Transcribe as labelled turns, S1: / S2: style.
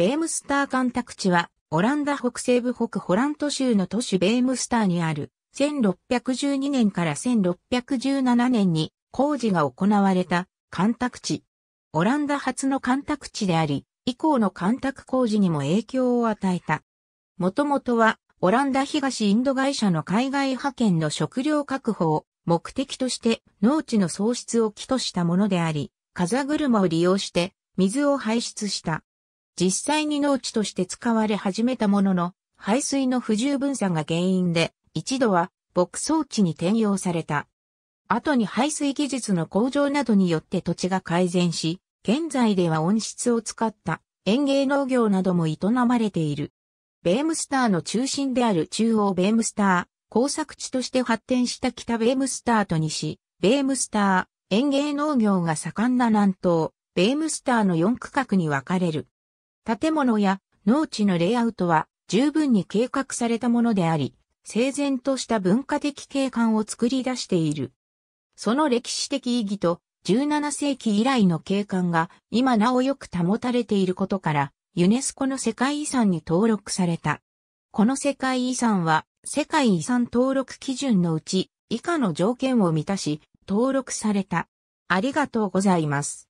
S1: ベームス
S2: ター干拓地は、オランダ北西部北ホラント州の都市ベームスターにある、1612年から1617年に工事が行われた干拓地。オランダ初の干拓地であり、以降の干拓工事にも影響を与えた。もともとは、オランダ東インド会社の海外派遣の食料確保を目的として農地の喪失を起としたものであり、風車を利用して水を排出した。実際に農地として使われ始めたものの、排水の不十分さが原因で、一度は牧草地に転用された。後に排水技術の向上などによって土地が改善し、現在では温室を使った園芸農業なども営まれている。ベームスターの中心である中央ベームスター、工作地として発展した北ベームスターと西、ベームスター、園芸農業が盛んな南東、ベームスターの4区画に分かれる。建物や農地のレイアウトは十分に計画されたものであり、整然とした文化的景観を作り出している。その歴史的意義と17世紀以来の景観が今なおよく保たれていることからユネスコの世界遺産に登録された。この世界遺産は世界遺産登録基準のうち以下の条件を満たし登録された。ありがと
S1: うございます。